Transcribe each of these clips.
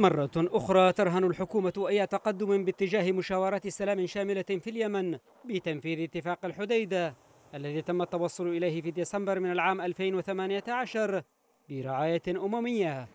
مرة أخرى ترهن الحكومة أي تقدم باتجاه مشاورات سلام شاملة في اليمن بتنفيذ اتفاق الحديدة الذي تم التوصل إليه في ديسمبر من العام 2018 برعاية أممية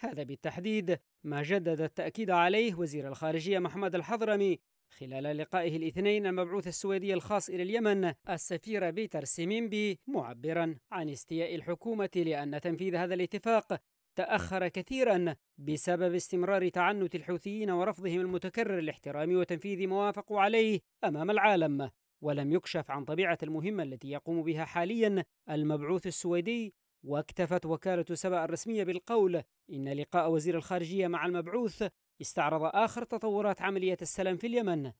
هذا بالتحديد ما جدد التأكيد عليه وزير الخارجية محمد الحضرمي خلال لقائه الاثنين المبعوث السويدي الخاص إلى اليمن السفير بيتر سيمينبي معبرا عن استياء الحكومة لأن تنفيذ هذا الاتفاق تأخر كثيرا بسبب استمرار تعنت الحوثيين ورفضهم المتكرر لاحترام وتنفيذ ما وافقوا عليه أمام العالم ولم يكشف عن طبيعة المهمة التي يقوم بها حاليا المبعوث السويدي واكتفت وكالة سبأ الرسمية بالقول إن لقاء وزير الخارجية مع المبعوث استعرض آخر تطورات عملية السلام في اليمن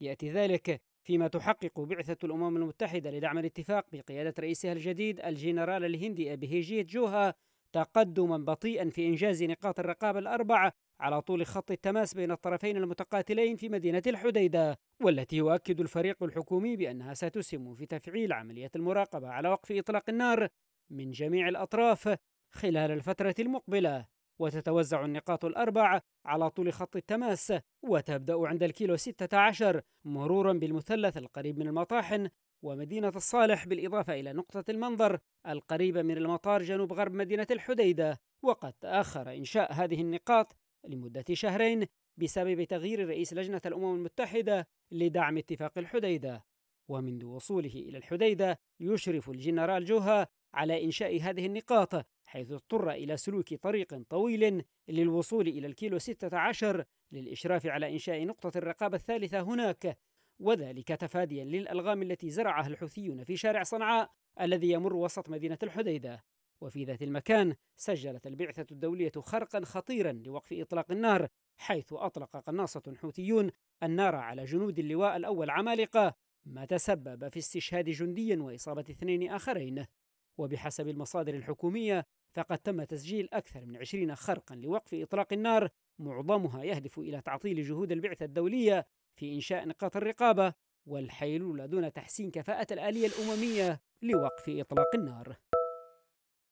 يأتي ذلك فيما تحقق بعثة الأمم المتحدة لدعم الاتفاق بقيادة رئيسها الجديد الجنرال الهندي أبيهيجيت جوها تقدما بطيئا في إنجاز نقاط الرقابة الأربعة على طول خط التماس بين الطرفين المتقاتلين في مدينة الحديدة والتي يؤكد الفريق الحكومي بأنها ستسهم في تفعيل عملية المراقبة على وقف إطلاق النار من جميع الأطراف خلال الفترة المقبلة وتتوزع النقاط الأربع على طول خط التماس وتبدأ عند الكيلو 16 مرورا بالمثلث القريب من المطاحن ومدينة الصالح بالإضافة إلى نقطة المنظر القريبة من المطار جنوب غرب مدينة الحديدة وقد تأخر إنشاء هذه النقاط لمدة شهرين بسبب تغيير رئيس لجنة الأمم المتحدة لدعم اتفاق الحديدة ومنذ وصوله إلى الحديدة يشرف الجنرال جوها على إنشاء هذه النقاط حيث اضطر إلى سلوك طريق طويل للوصول إلى الكيلو 16 للإشراف على إنشاء نقطة الرقابة الثالثة هناك وذلك تفاديا للألغام التي زرعها الحوثيون في شارع صنعاء الذي يمر وسط مدينة الحديدة وفي ذات المكان سجلت البعثة الدولية خرقا خطيرا لوقف إطلاق النار حيث أطلق قناصة حوثيون النار على جنود اللواء الأول عمالقة ما تسبب في استشهاد جندي وإصابة اثنين آخرين وبحسب المصادر الحكومية فقد تم تسجيل أكثر من عشرين خرقا لوقف إطلاق النار معظمها يهدف إلى تعطيل جهود البعثة الدولية في إنشاء نقاط الرقابة والحيلولة دون تحسين كفاءة الآلية الأممية لوقف إطلاق النار